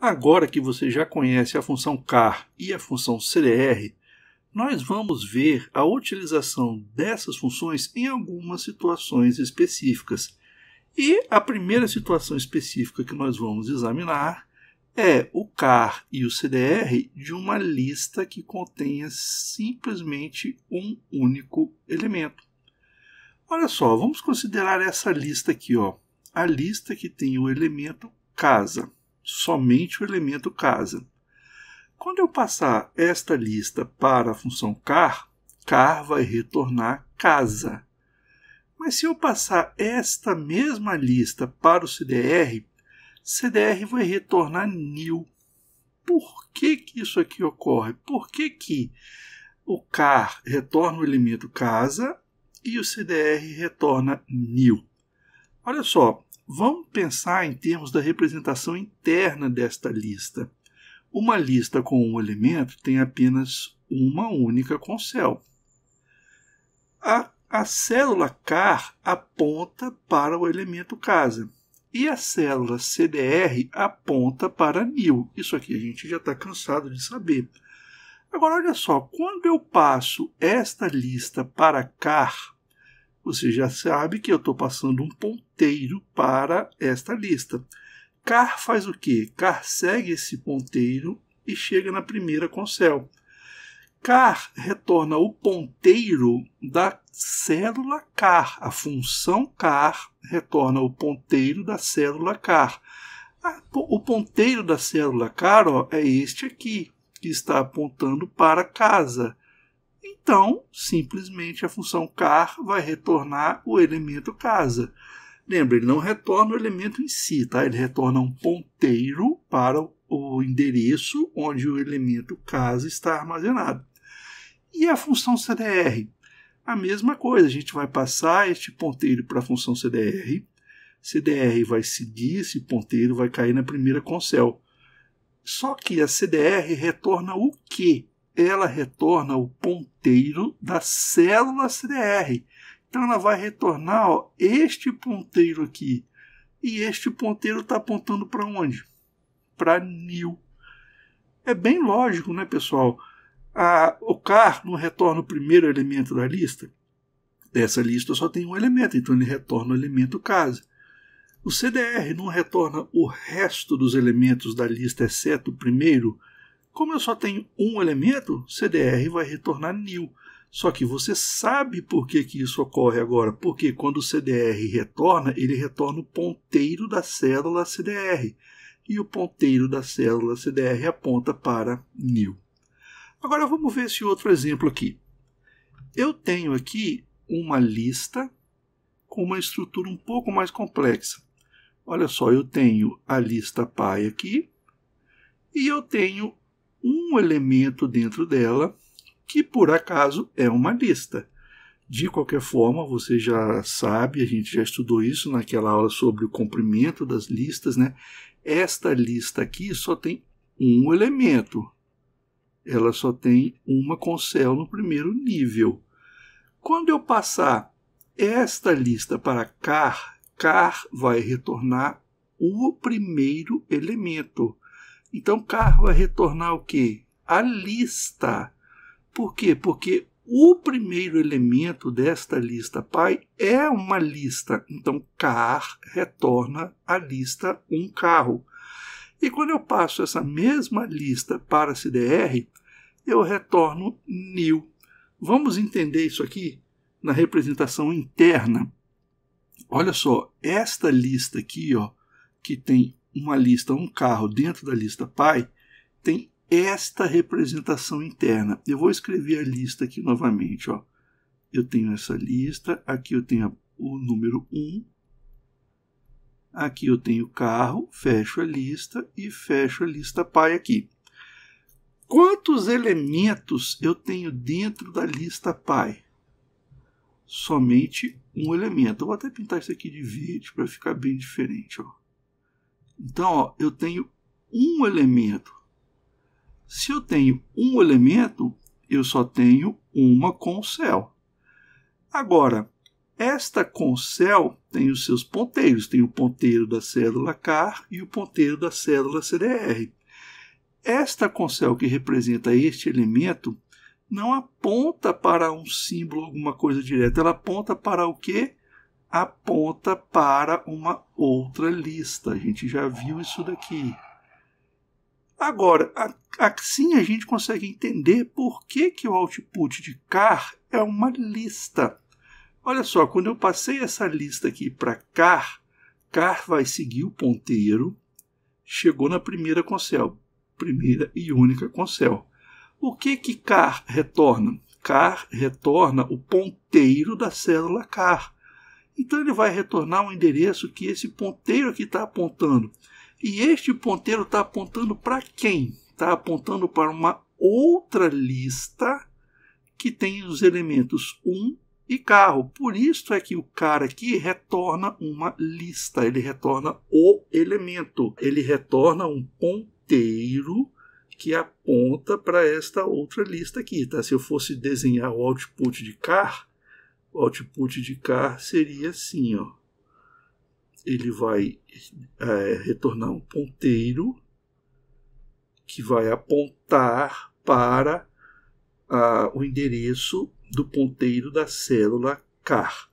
Agora que você já conhece a função car e a função cdr, nós vamos ver a utilização dessas funções em algumas situações específicas. E a primeira situação específica que nós vamos examinar é o car e o cdr de uma lista que contenha simplesmente um único elemento. Olha só, vamos considerar essa lista aqui, ó, a lista que tem o elemento casa somente o elemento casa. Quando eu passar esta lista para a função car, car vai retornar casa. Mas se eu passar esta mesma lista para o CDR, CDR vai retornar new. Por que, que isso aqui ocorre? Por que, que o car retorna o elemento casa e o CDR retorna new? Olha só, Vamos pensar em termos da representação interna desta lista. Uma lista com um elemento tem apenas uma única concel. A, a célula CAR aponta para o elemento casa e a célula CDR aponta para nil. Isso aqui a gente já está cansado de saber. Agora, olha só, quando eu passo esta lista para CAR, você já sabe que eu estou passando um ponteiro para esta lista. Car faz o quê? Car segue esse ponteiro e chega na primeira concel. Car retorna o ponteiro da célula car. A função car retorna o ponteiro da célula car. O ponteiro da célula car ó, é este aqui, que está apontando para casa. Então, simplesmente a função car vai retornar o elemento casa. Lembra, ele não retorna o elemento em si, tá? Ele retorna um ponteiro para o endereço onde o elemento casa está armazenado. E a função CDR? A mesma coisa, a gente vai passar este ponteiro para a função CDR. CDR vai seguir esse ponteiro, vai cair na primeira consel. Só que a CDR retorna o que ela retorna o ponteiro da célula CDR. Então ela vai retornar ó, este ponteiro aqui. E este ponteiro está apontando para onde? Para nil. É bem lógico, né, pessoal? A, o car não retorna o primeiro elemento da lista. dessa lista só tem um elemento, então ele retorna o elemento casa. O CDR não retorna o resto dos elementos da lista, exceto o primeiro, como eu só tenho um elemento, CDR vai retornar nil. Só que você sabe por que, que isso ocorre agora, porque quando o CDR retorna, ele retorna o ponteiro da célula CDR. E o ponteiro da célula CDR aponta para nil. Agora vamos ver esse outro exemplo aqui. Eu tenho aqui uma lista com uma estrutura um pouco mais complexa. Olha só, eu tenho a lista pai aqui e eu tenho um elemento dentro dela que por acaso é uma lista. De qualquer forma, você já sabe, a gente já estudou isso naquela aula sobre o comprimento das listas, né? Esta lista aqui só tem um elemento. Ela só tem uma concel no primeiro nível. Quando eu passar esta lista para car, car vai retornar o primeiro elemento. Então carro vai retornar o quê? A lista. Por quê? Porque o primeiro elemento desta lista pai é uma lista. Então, car retorna a lista um carro. E quando eu passo essa mesma lista para CDR, eu retorno new. Vamos entender isso aqui na representação interna. Olha só, esta lista aqui, ó, que tem uma lista, um carro dentro da lista pai, tem esta representação interna. Eu vou escrever a lista aqui novamente. Ó. Eu tenho essa lista, aqui eu tenho o número 1, aqui eu tenho o carro, fecho a lista e fecho a lista pai aqui. Quantos elementos eu tenho dentro da lista pai? Somente um elemento. Eu vou até pintar isso aqui de verde para ficar bem diferente. Ó. Então, ó, eu tenho um elemento. Se eu tenho um elemento, eu só tenho uma concel. Agora, esta concel tem os seus ponteiros. Tem o ponteiro da célula CAR e o ponteiro da célula CDR. Esta concel que representa este elemento não aponta para um símbolo, alguma coisa direta. Ela aponta para o que? aponta para uma outra lista. A gente já viu isso daqui. Agora, assim a gente consegue entender por que, que o output de car é uma lista. Olha só, quando eu passei essa lista aqui para car, car vai seguir o ponteiro, chegou na primeira concel, primeira e única concel. O que que car retorna? Car retorna o ponteiro da célula car. Então ele vai retornar um endereço que esse ponteiro aqui está apontando. E este ponteiro está apontando para quem? Está apontando para uma outra lista que tem os elementos 1 e carro. Por isso é que o cara aqui retorna uma lista, ele retorna o elemento, ele retorna um ponteiro que aponta para esta outra lista aqui. Tá? Se eu fosse desenhar o output de car, o output de car seria assim, ó. Ele vai é, retornar um ponteiro que vai apontar para o endereço do ponteiro da célula car.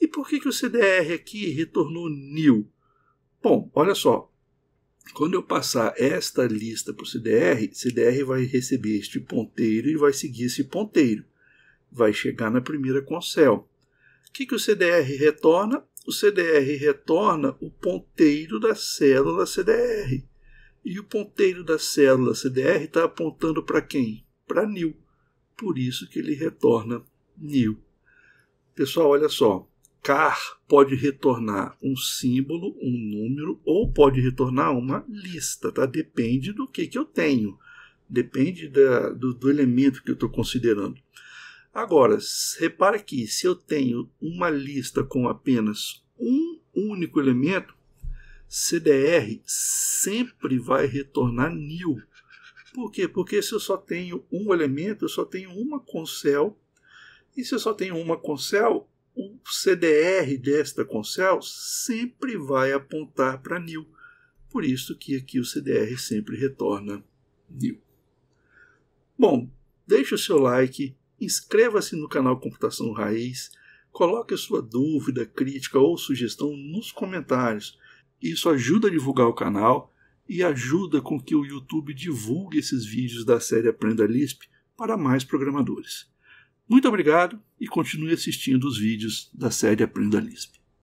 E por que, que o CDR aqui retornou new? Bom, olha só. Quando eu passar esta lista para o CDR, CDR vai receber este ponteiro e vai seguir esse ponteiro vai chegar na primeira Concel. O que, que o CDR retorna? O CDR retorna o ponteiro da célula CDR. E o ponteiro da célula CDR está apontando para quem? Para nil. Por isso que ele retorna nil. Pessoal, olha só. Car pode retornar um símbolo, um número, ou pode retornar uma lista, tá? Depende do que, que eu tenho. Depende da, do, do elemento que eu estou considerando. Agora, repara que se eu tenho uma lista com apenas um único elemento, CDR sempre vai retornar nil. Por quê? Porque se eu só tenho um elemento, eu só tenho uma concel. E se eu só tenho uma concel, o CDR desta concel sempre vai apontar para nil. Por isso que aqui o CDR sempre retorna nil. Bom, deixe o seu like, Inscreva-se no canal Computação Raiz, coloque sua dúvida, crítica ou sugestão nos comentários. Isso ajuda a divulgar o canal e ajuda com que o YouTube divulgue esses vídeos da série Aprenda Lisp para mais programadores. Muito obrigado e continue assistindo os vídeos da série Aprenda Lisp.